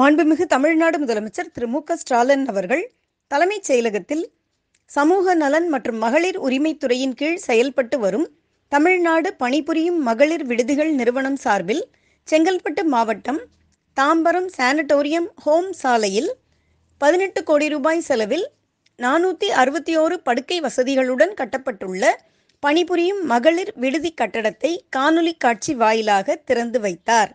மாண்புமிகு தமிழ்நாடு முதலமைச்சர் திரு மு ஸ்டாலின் அவர்கள் தலைமைச் செயலகத்தில் சமூக நலன் மற்றும் மகளிர் உரிமைத்துறையின் கீழ் செயல்பட்டு வரும் தமிழ்நாடு பணிபுரியும் மகளிர் விடுதிகள் நிறுவனம் சார்பில் செங்கல்பட்டு மாவட்டம் தாம்பரம் சானிட்டோரியம் ஹோம் சாலையில் பதினெட்டு கோடி ரூபாய் செலவில் நானூற்றி அறுபத்தி ஓரு படுக்கை வசதிகளுடன் கட்டப்பட்டுள்ள பணிபுரியும் மகளிர் விடுதி கட்டடத்தை காணொலி காட்சி வாயிலாக திறந்து வைத்தார்